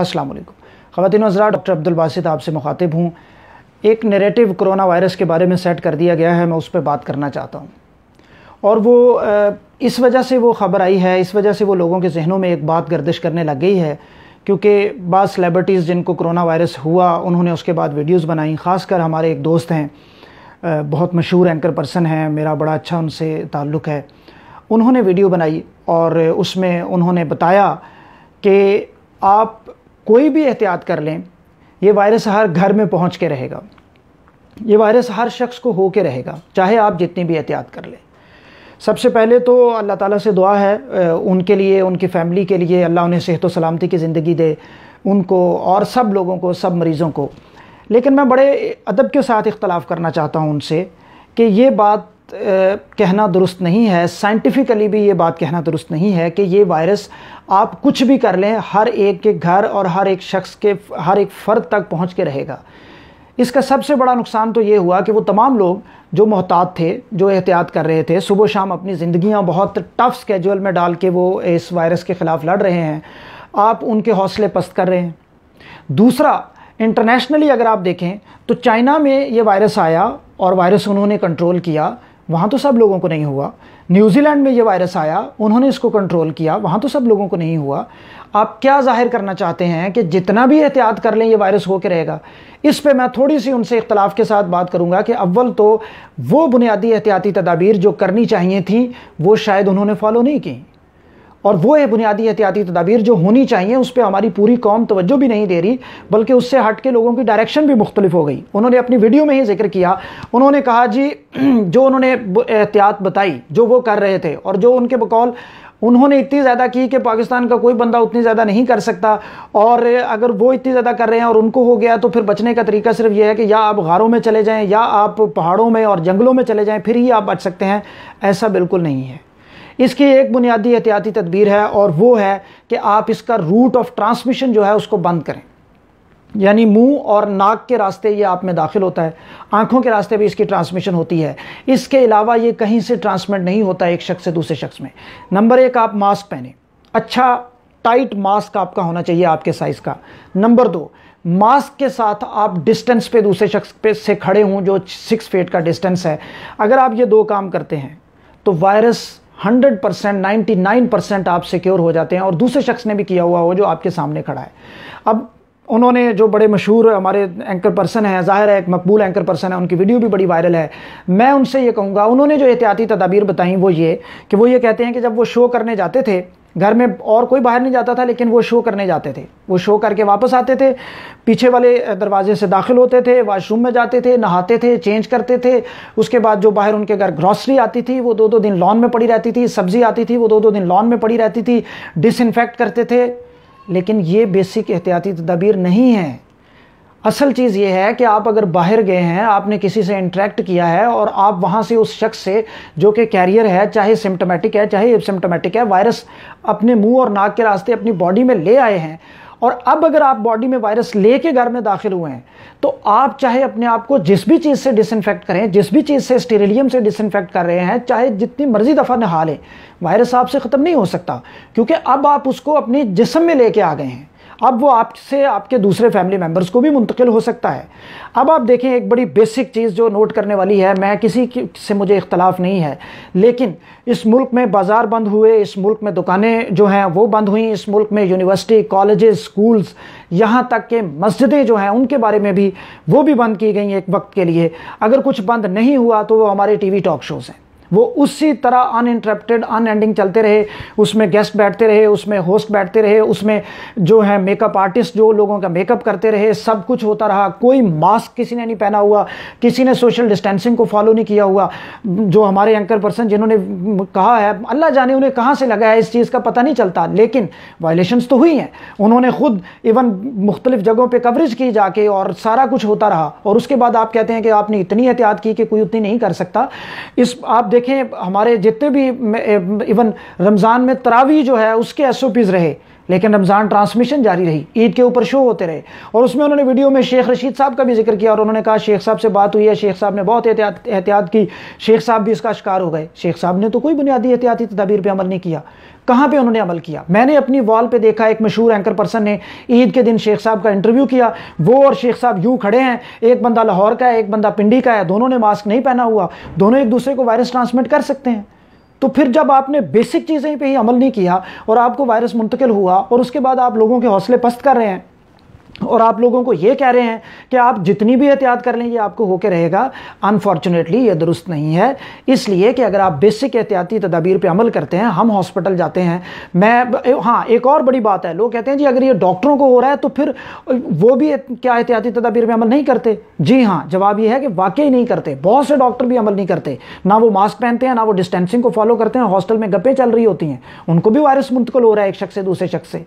असलम खातिन हजरा डॉक्टर अब्दुल बासित आपसे मुखातिब हूँ एक नेगेटिव कोरोना वायरस के बारे में सेट कर दिया गया है मैं उस पर बात करना चाहता हूँ और वो इस वजह से वो ख़बर आई है इस वजह से वो लोगों के जहनों में एक बात गर्दिश करने लग गई है क्योंकि बाद सेलेब्रिटीज़ जिनको कोरोना वायरस हुआ उन्होंने उसके बाद वीडियोस बनाई ख़ासकर हमारे एक दोस्त हैं बहुत मशहूर एंकर पर्सन हैं मेरा बड़ा अच्छा उनसे ताल्लुक़ है उन्होंने वीडियो बनाई और उसमें उन्होंने बताया कि आप कोई भी एहतियात कर लें ये वायरस हर घर में पहुंच के रहेगा ये वायरस हर शख्स को हो के रहेगा चाहे आप जितनी भी एहतियात कर लें सबसे पहले तो अल्लाह ताला से दुआ है उनके लिए उनकी फ़ैमिली के लिए अल्लाह उन्हें सेहत व सलामती की ज़िंदगी दे उनको और सब लोगों को सब मरीज़ों को लेकिन मैं बड़े अदब के साथ इख्तलाफ़ करना चाहता हूँ उनसे कि ये बात कहना दुरुस्त नहीं है साइंटिफिकली भी ये बात कहना दुरुस्त नहीं है कि ये वायरस आप कुछ भी कर लें हर एक के घर और हर एक शख्स के हर एक फ़र्द तक पहुंच के रहेगा इसका सबसे बड़ा नुकसान तो ये हुआ कि वो तमाम लोग जो मोहतात थे जो एहतियात कर रहे थे सुबह शाम अपनी ज़िंदियाँ बहुत टफ स्केजुअल में डाल के वो इस वायरस के ख़िलाफ़ लड़ रहे हैं आप उनके हौसले पस्त कर रहे हैं दूसरा इंटरनेशनली अगर आप देखें तो चाइना में ये वायरस आया और वायरस उन्होंने कंट्रोल किया वहाँ तो सब लोगों को नहीं हुआ न्यूजीलैंड में ये वायरस आया उन्होंने इसको कंट्रोल किया वहाँ तो सब लोगों को नहीं हुआ आप क्या जाहिर करना चाहते हैं कि जितना भी एहतियात कर लें ये वायरस होकर रहेगा इस पे मैं थोड़ी सी उनसे इख्तलाफ के साथ बात करूंगा कि अव्वल तो वो बुनियादी एहतियाती तदाबीर जो करनी चाहिए थी वो शायद उन्होंने फॉलो नहीं की और वो है बुनियादी एहतियाती तदाबीर जो होनी चाहिए उस पर हमारी पूरी कौम तवज्जो भी नहीं दे रही बल्कि उससे हट के लोगों की डायरेक्शन भी मुख्तलिफ हो गई उन्होंने अपनी वीडियो में ही जिक्र किया उन्होंने कहा जी जो उन्होंने एहतियात बताई जो वो कर रहे थे और जो उनके बकौल उन्होंने इतनी ज़्यादा की कि पाकिस्तान का कोई बंदा उतनी ज़्यादा नहीं कर सकता और अगर वो इतनी ज़्यादा कर रहे हैं और उनको हो गया तो फिर बचने का तरीका सिर्फ ये है कि या आप घारों में चले जाएँ या आप पहाड़ों में और जंगलों में चले जाएँ फिर ही आप बच सकते हैं ऐसा बिल्कुल नहीं है इसकी एक बुनियादी एहतियाती तदबीर है और वो है कि आप इसका रूट ऑफ ट्रांसमिशन जो है उसको बंद करें यानी मुंह और नाक के रास्ते ये आप में दाखिल होता है आंखों के रास्ते भी इसकी ट्रांसमिशन होती है इसके अलावा ये कहीं से ट्रांसमिट नहीं होता एक शख्स से दूसरे शख्स में नंबर एक आप मास्क पहने अच्छा टाइट मास्क आपका होना चाहिए आपके साइज़ का नंबर दो मास्क के साथ आप डिस्टेंस पे दूसरे शख्स पे से खड़े हों जो सिक्स फीट का डिस्टेंस है अगर आप ये दो काम करते हैं तो virus hundred percent ninety nine percent आप सिक्योर हो जाते हैं और दूसरे शख्स ने भी किया हुआ हो जो आपके सामने खड़ा है अब उन्होंने जो बड़े मशहूर हमारे एंकर पर्सन हैं ज़ाहिर है एक मकबूल एंकर पर्सन है उनकी वीडियो भी बड़ी वायरल है मैं उनसे ये कहूँगा उन्होंने जो एहतियाती तदाबीर बताई वो ये कि वो ये कहते हैं कि जब वो शो करने जाते थे घर में और कोई बाहर नहीं जाता था लेकिन वो शो करने जाते थे वो शो करके वापस आते थे पीछे वाले दरवाजे से दाखिल होते थे वाशरूम में जाते थे नहाते थे चेंज करते थे उसके बाद जो बाहर उनके घर ग्रॉसरी आती थी वो दो दो दिन लॉन में पड़ी रहती थी सब्ज़ी आती थी वो दो दो दिन लॉन में पड़ी रहती थी डिसइनफेक्ट करते थे लेकिन ये बेसिक एहतियाती तदबीर नहीं है असल चीज़ ये है कि आप अगर बाहर गए हैं आपने किसी से इंट्रैक्ट किया है और आप वहाँ से उस शख्स से जो कि कैरियर है चाहे सिम्टोमेटिक है चाहे सिम्टोमेटिक है वायरस अपने मुंह और नाक के रास्ते अपनी बॉडी में ले आए हैं और अब अगर आप बॉडी में वायरस लेके घर में दाखिल हुए हैं तो आप चाहे अपने आप को जिस भी चीज़ से डिसइनफेक्ट करें जिस भी चीज़ से स्टेरिलियम से डिसइनफेक्ट कर रहे हैं चाहे जितनी मर्जी दफ़ा नहा लें वायरस आपसे ख़त्म नहीं हो सकता क्योंकि अब आप उसको अपने जिसम में लेके आ गए हैं अब वो आपसे आपके दूसरे फैमिली मेम्बर्स को भी मुंतकिल हो सकता है अब आप देखें एक बड़ी बेसिक चीज़ जो नोट करने वाली है मैं किसी से मुझे इख्तलाफ नहीं है लेकिन इस मुल्क में बाज़ार बंद हुए इस मुल्क में दुकानें जो हैं वो बंद हुई इस मुल्क में यूनिवर्सिटी कॉलेज स्कूल्स यहाँ तक के मस्जिदें जो हैं उनके बारे में भी वो भी बंद की गई एक वक्त के लिए अगर कुछ बंद नहीं हुआ तो वो हमारे वी टॉक शोज़ हैं वो उसी तरह अनइंटरप्टेड अनएंडिंग चलते रहे उसमें गेस्ट बैठते रहे उसमें होस्ट बैठते रहे उसमें जो है मेकअप आर्टिस्ट जो लोगों का मेकअप करते रहे सब कुछ होता रहा कोई मास्क किसी ने नहीं पहना हुआ किसी ने सोशल डिस्टेंसिंग को फॉलो नहीं किया हुआ जो हमारे एंकर पर्सन जिन्होंने कहा है अल्लाह जाने उन्हें कहाँ से लगा है इस चीज़ का पता नहीं चलता लेकिन वायलेशंस तो हुई हैं उन्होंने खुद इवन मुख्तलिफ जगहों पर कवरेज की जाके और सारा कुछ होता रहा और उसके बाद आप कहते हैं कि आपने इतनी एहतियात की कि कोई उतनी नहीं कर सकता इस आप देखें हमारे जितने भी इवन रमज़ान में तरावी जो है उसके एस रहे लेकिन रमज़ान ट्रांसमिशन जारी रही ईद के ऊपर शो होते रहे और उसमें उन्होंने वीडियो में शेख रशीद साहब का भी जिक्र किया और उन्होंने कहा शेख साहब से बात हुई है शेख साहब ने बहुत एहतियात एहतियात की शेख साहब भी इसका शिकार हो गए शेख साहब ने तो कोई बुनियादी एहतियाती तदाबीर पर अमल नहीं किया कहाँ पे उन्होंने अमल किया मैंने अपनी वॉल पे देखा एक मशहूर एंकर पर्सन ने ईद के दिन शेख साहब का इंटरव्यू किया वो और शेख साहब यूँ खड़े हैं एक बंदा लाहौर का है एक बंदा पिंडी का है दोनों ने मास्क नहीं पहना हुआ दोनों एक दूसरे को वायरस ट्रांसमिट कर सकते हैं तो फिर जब आपने बेसिक चीज़ें पे ही अमल नहीं किया और आपको वायरस मुंतकिल हुआ और उसके बाद आप लोगों के हौसले पस्त कर रहे हैं और आप लोगों को ये कह रहे हैं कि आप जितनी भी एहतियात कर लें ये आपको होके रहेगा अनफॉर्चुनेटली ये दुरुस्त नहीं है इसलिए कि अगर आप बेसिक एहतियाती तदाबीर पे अमल करते हैं हम हॉस्पिटल जाते हैं मैं हाँ एक और बड़ी बात है लोग कहते हैं जी अगर ये डॉक्टरों को हो रहा है तो फिर वो भी क्या एहतियाती तदाबीर पर अमल नहीं करते जी हाँ जवाब ये है कि वाकई नहीं करते बहुत से डॉक्टर भी अमल नहीं करते ना वो मास्क पहनते हैं ना वो डिस्टेंसिंग को फॉलो करते हैं हॉस्टल में गप्पे चल रही होती हैं उनको भी वायरस मुंतकल हो रहा है एक शख्स से दूसरे शख्स से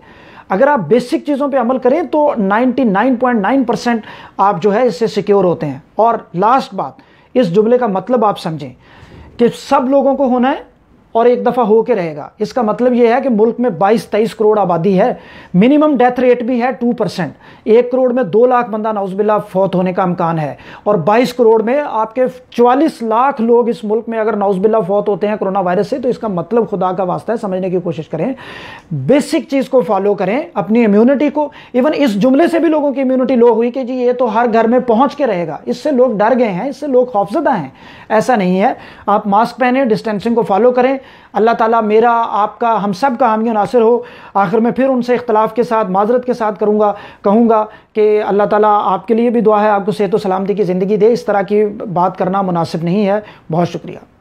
अगर आप बेसिक चीज़ों पे अमल करें तो 99.9 परसेंट आप जो है इससे सिक्योर होते हैं और लास्ट बात इस जुमले का मतलब आप समझें कि सब लोगों को होना है और एक दफ़ा हो के रहेगा इसका मतलब यह है कि मुल्क में 22-23 करोड़ आबादी है मिनिमम डेथ रेट भी है 2 परसेंट एक करोड़ में दो लाख बंदा नाउजबिल्ला फौत होने का अमकान है और 22 करोड़ में आपके 44 लाख लोग इस मुल्क में अगर नाउजबिल्ला फौत होते हैं कोरोना वायरस से तो इसका मतलब खुदा का वास्ता है समझने की कोशिश करें बेसिक चीज़ को फॉलो करें अपनी इम्यूनिटी को इवन इस जुमले से भी लोगों की इम्यूनिटी लो हुई कि जी ये तो हर घर में पहुँच के रहेगा इससे लोग डर गए हैं इससे लोग खौफजदा हैं ऐसा नहीं है आप मास्क पहने डिस्टेंसिंग को फॉलो करें अल्लाह ताला मेरा आपका हम सब का हामी नासिर हो आखिर में फिर उनसे इख्तलाफ के साथ माजरत के साथ करूँगा कहूँगा कि अल्लाह ताला आपके लिए भी दुआ है आपको सेहत सलामती की ज़िंदगी दे इस तरह की बात करना मुनासिब नहीं है बहुत शुक्रिया